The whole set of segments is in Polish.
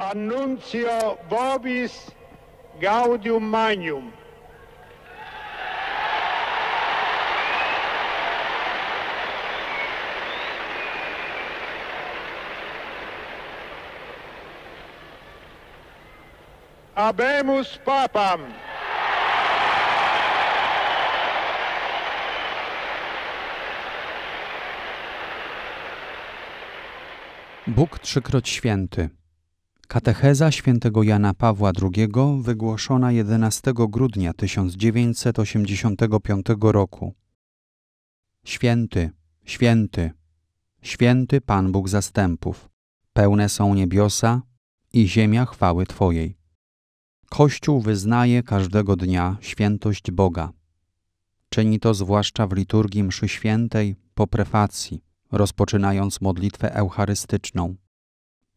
Annuncio Vobis Gaudium Magnum. Abemus Papam. Bóg trzykroć święty. Katecheza świętego Jana Pawła II wygłoszona 11 grudnia 1985 roku. Święty, święty, święty Pan Bóg zastępów, pełne są niebiosa i ziemia chwały Twojej. Kościół wyznaje każdego dnia świętość Boga. Czyni to zwłaszcza w liturgii mszy świętej po prefacji, rozpoczynając modlitwę eucharystyczną –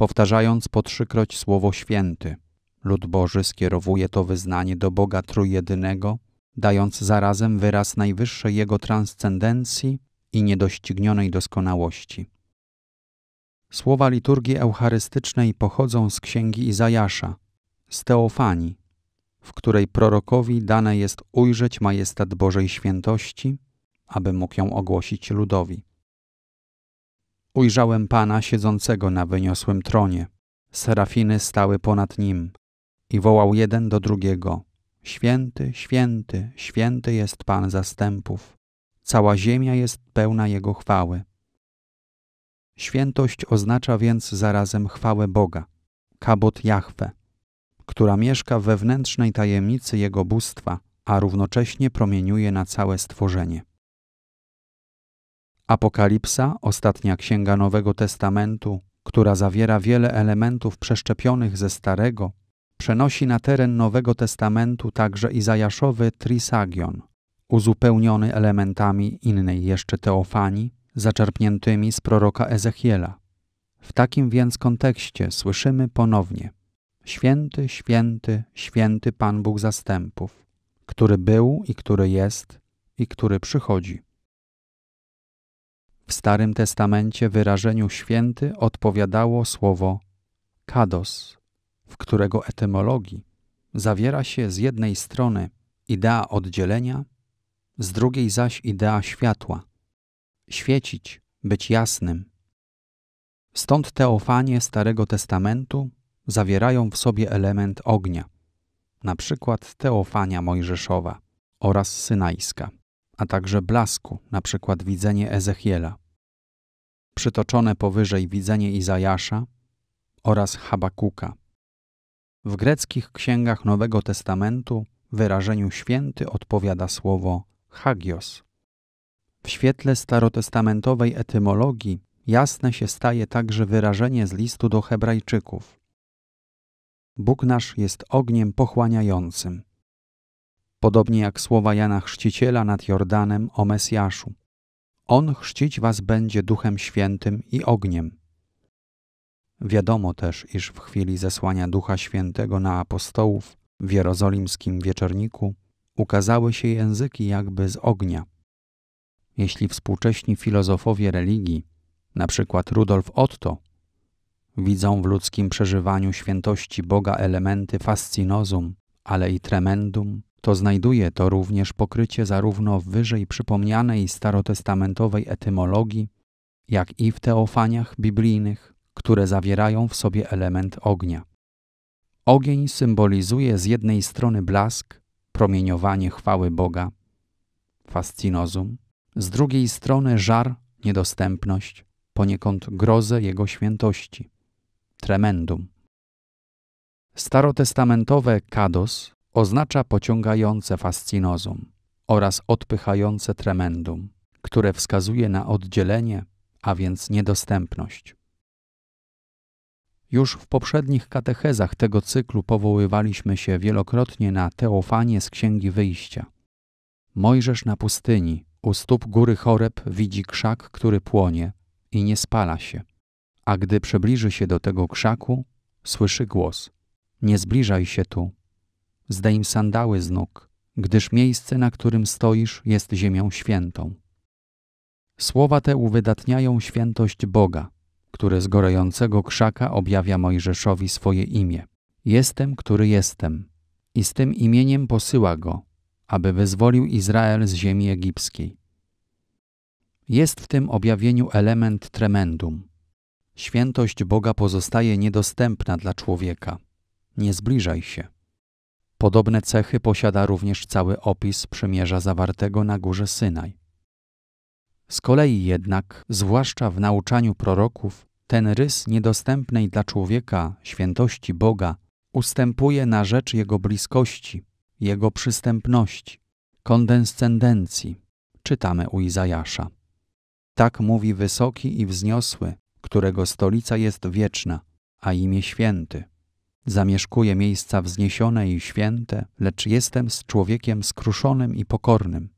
powtarzając po trzykroć słowo święty. Lud Boży skierowuje to wyznanie do Boga Trójjedynego, dając zarazem wyraz najwyższej jego transcendencji i niedoścignionej doskonałości. Słowa liturgii eucharystycznej pochodzą z księgi Izajasza, z Teofanii, w której prorokowi dane jest ujrzeć majestat Bożej świętości, aby mógł ją ogłosić ludowi. Ujrzałem Pana siedzącego na wyniosłym tronie. Serafiny stały ponad nim i wołał jeden do drugiego: Święty, święty, święty jest Pan zastępów. Cała ziemia jest pełna Jego chwały. Świętość oznacza więc zarazem chwałę Boga, kabot Jahwe, która mieszka wewnętrznej tajemnicy Jego bóstwa, a równocześnie promieniuje na całe stworzenie. Apokalipsa, ostatnia księga Nowego Testamentu, która zawiera wiele elementów przeszczepionych ze Starego, przenosi na teren Nowego Testamentu także Izajaszowy Trisagion, uzupełniony elementami innej jeszcze Teofanii, zaczerpniętymi z proroka Ezechiela. W takim więc kontekście słyszymy ponownie Święty, święty, święty Pan Bóg zastępów, który był i który jest i który przychodzi. W Starym Testamencie wyrażeniu święty odpowiadało słowo kados, w którego etymologii zawiera się z jednej strony idea oddzielenia, z drugiej zaś idea światła. Świecić, być jasnym. Stąd teofanie Starego Testamentu zawierają w sobie element ognia, na przykład teofania mojżeszowa oraz synajska, a także blasku, na przykład widzenie Ezechiela przytoczone powyżej widzenie Izajasza oraz Habakuka. W greckich księgach Nowego Testamentu wyrażeniu święty odpowiada słowo hagios. W świetle starotestamentowej etymologii jasne się staje także wyrażenie z listu do Hebrajczyków. Bóg nasz jest ogniem pochłaniającym. Podobnie jak słowa Jana Chrzciciela nad Jordanem o Mesjaszu. On chrzcić was będzie Duchem Świętym i ogniem. Wiadomo też, iż w chwili zesłania Ducha Świętego na apostołów w jerozolimskim wieczorniku ukazały się języki jakby z ognia. Jeśli współcześni filozofowie religii, na przykład Rudolf Otto, widzą w ludzkim przeżywaniu świętości Boga elementy fascinozum, ale i tremendum, to znajduje to również pokrycie zarówno w wyżej przypomnianej starotestamentowej etymologii, jak i w teofaniach biblijnych, które zawierają w sobie element ognia. Ogień symbolizuje z jednej strony blask, promieniowanie chwały Boga, fascinozum, z drugiej strony żar, niedostępność, poniekąd grozę Jego świętości, tremendum. Starotestamentowe kados oznacza pociągające fascinozum oraz odpychające tremendum, które wskazuje na oddzielenie, a więc niedostępność. Już w poprzednich katechezach tego cyklu powoływaliśmy się wielokrotnie na teofanie z Księgi Wyjścia. Mojżesz na pustyni, u stóp góry Choreb widzi krzak, który płonie i nie spala się. A gdy przybliży się do tego krzaku, słyszy głos: Nie zbliżaj się tu, zdejm sandały z nóg, gdyż miejsce, na którym stoisz, jest ziemią świętą. Słowa te uwydatniają świętość Boga, który z gorącego krzaka objawia Mojżeszowi swoje imię. Jestem, który jestem. I z tym imieniem posyła go, aby wyzwolił Izrael z ziemi egipskiej. Jest w tym objawieniu element tremendum. Świętość Boga pozostaje niedostępna dla człowieka. Nie zbliżaj się. Podobne cechy posiada również cały opis przymierza zawartego na górze Synaj. Z kolei jednak, zwłaszcza w nauczaniu proroków, ten rys niedostępnej dla człowieka świętości Boga ustępuje na rzecz jego bliskości, jego przystępności, kondescendencji, czytamy u Izajasza. Tak mówi wysoki i wzniosły, którego stolica jest wieczna, a imię święty. Zamieszkuję miejsca wzniesione i święte, lecz jestem z człowiekiem skruszonym i pokornym,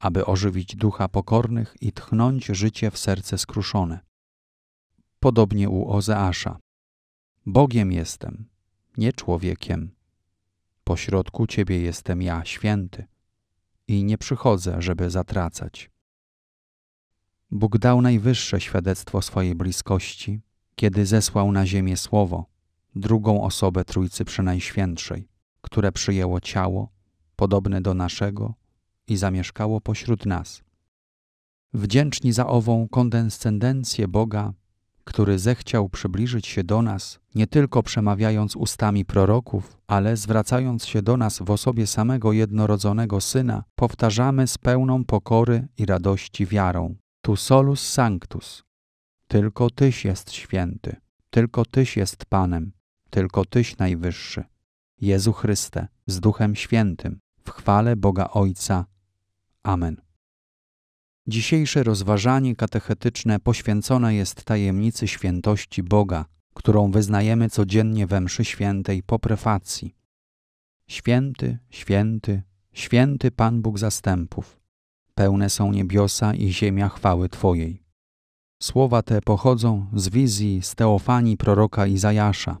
aby ożywić ducha pokornych i tchnąć życie w serce skruszone. Podobnie u Ozeasza. Bogiem jestem, nie człowiekiem. Pośrodku Ciebie jestem ja, święty, i nie przychodzę, żeby zatracać. Bóg dał najwyższe świadectwo swojej bliskości, kiedy zesłał na ziemię słowo – drugą osobę Trójcy Przenajświętszej, które przyjęło ciało, podobne do naszego i zamieszkało pośród nas. Wdzięczni za ową kondescendencję Boga, który zechciał przybliżyć się do nas, nie tylko przemawiając ustami proroków, ale zwracając się do nas w osobie samego jednorodzonego Syna, powtarzamy z pełną pokory i radości wiarą. Tu solus sanctus. Tylko Tyś jest święty, tylko Tyś jest Panem, tylko Tyś najwyższy. Jezu Chryste, z Duchem Świętym, w chwale Boga Ojca. Amen. Dzisiejsze rozważanie katechetyczne poświęcone jest tajemnicy świętości Boga, którą wyznajemy codziennie we mszy świętej po prefacji. Święty, święty, święty Pan Bóg zastępów. Pełne są niebiosa i ziemia chwały Twojej. Słowa te pochodzą z wizji z Teofanii proroka Izajasza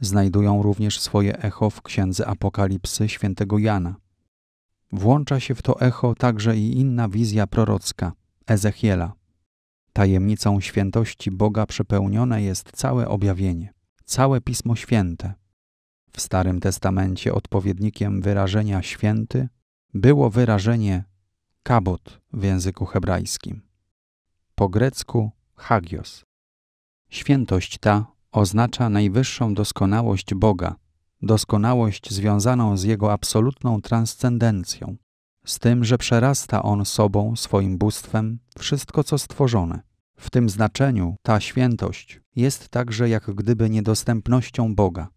znajdują również swoje echo w księdze Apokalipsy świętego Jana. Włącza się w to echo także i inna wizja prorocka Ezechiela. Tajemnicą świętości Boga przepełnione jest całe objawienie, całe Pismo Święte. W Starym Testamencie odpowiednikiem wyrażenia święty było wyrażenie kabot w języku hebrajskim. Po grecku hagios. Świętość ta oznacza najwyższą doskonałość Boga, doskonałość związaną z Jego absolutną transcendencją, z tym, że przerasta On sobą, swoim bóstwem, wszystko co stworzone. W tym znaczeniu ta świętość jest także jak gdyby niedostępnością Boga.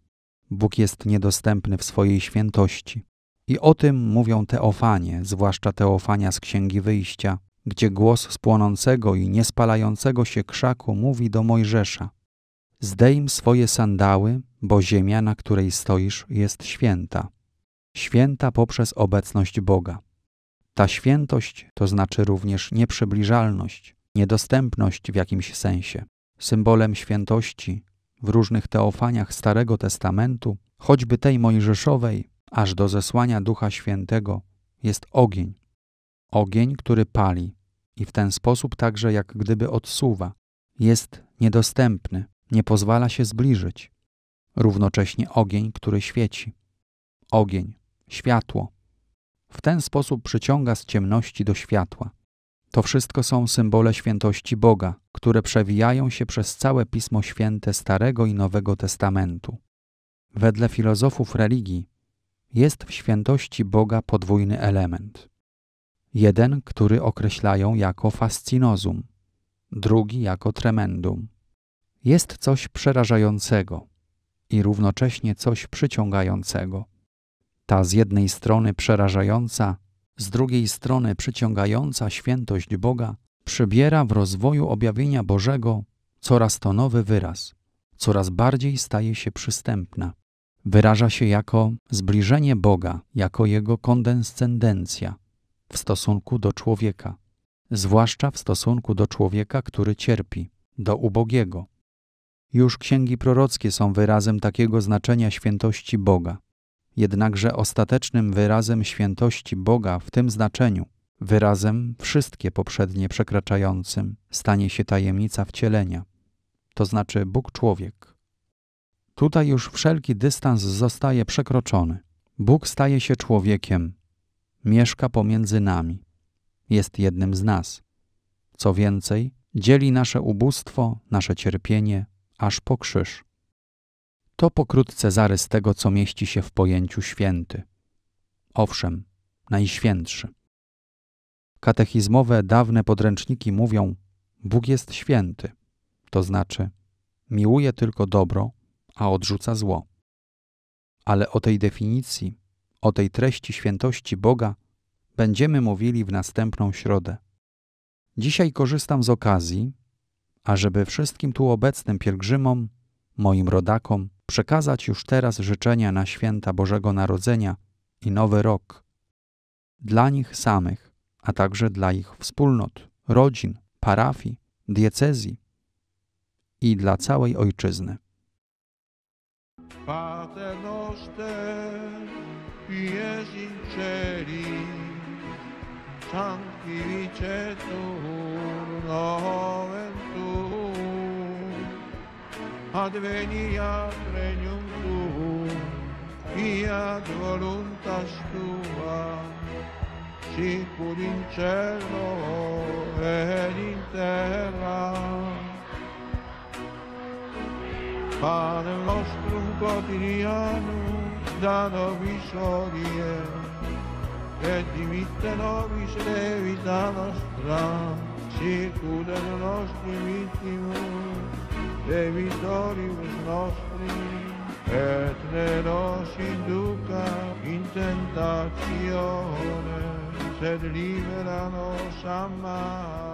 Bóg jest niedostępny w swojej świętości. I o tym mówią teofanie, zwłaszcza teofania z Księgi Wyjścia, gdzie głos spłonącego i niespalającego się krzaku mówi do Mojżesza – Zdejm swoje sandały, bo ziemia, na której stoisz, jest święta. Święta poprzez obecność Boga. Ta świętość to znaczy również nieprzybliżalność, niedostępność w jakimś sensie. Symbolem świętości w różnych teofaniach Starego Testamentu, choćby tej mojżeszowej, aż do zesłania Ducha Świętego, jest ogień. Ogień, który pali i w ten sposób także jak gdyby odsuwa, jest niedostępny, nie pozwala się zbliżyć. Równocześnie ogień, który świeci. Ogień, światło. W ten sposób przyciąga z ciemności do światła. To wszystko są symbole świętości Boga, które przewijają się przez całe Pismo Święte Starego i Nowego Testamentu. Wedle filozofów religii jest w świętości Boga podwójny element. Jeden, który określają jako fascinozum, drugi jako tremendum jest coś przerażającego i równocześnie coś przyciągającego. Ta z jednej strony przerażająca, z drugiej strony przyciągająca świętość Boga przybiera w rozwoju objawienia Bożego coraz to nowy wyraz, coraz bardziej staje się przystępna. Wyraża się jako zbliżenie Boga, jako jego kondescendencja w stosunku do człowieka, zwłaszcza w stosunku do człowieka, który cierpi, do ubogiego, już księgi prorockie są wyrazem takiego znaczenia świętości Boga. Jednakże ostatecznym wyrazem świętości Boga w tym znaczeniu, wyrazem wszystkie poprzednie przekraczającym, stanie się tajemnica wcielenia, to znaczy Bóg człowiek. Tutaj już wszelki dystans zostaje przekroczony. Bóg staje się człowiekiem, mieszka pomiędzy nami, jest jednym z nas. Co więcej, dzieli nasze ubóstwo, nasze cierpienie, aż po krzyż. To pokrótce zarys tego, co mieści się w pojęciu święty. Owszem, najświętszy. Katechizmowe dawne podręczniki mówią: Bóg jest święty, to znaczy miłuje tylko dobro, a odrzuca zło. Ale o tej definicji, o tej treści świętości Boga będziemy mówili w następną środę. Dzisiaj korzystam z okazji, ażeby wszystkim tu obecnym pielgrzymom, moim rodakom, przekazać już teraz życzenia na święta Bożego Narodzenia i Nowy Rok. Dla nich samych, a także dla ich wspólnot, rodzin, parafii, diecezji i dla całej ojczyzny. adveniat regnum tuum fiat voluntas tua sic in cielo ed in terra panem nostrum quotidianum da nobis hodie et dimitte nobis levita nostra et circudano nostri vittimi, e vittorius nostri, et ne nos induca in tentazione, sed libera nos a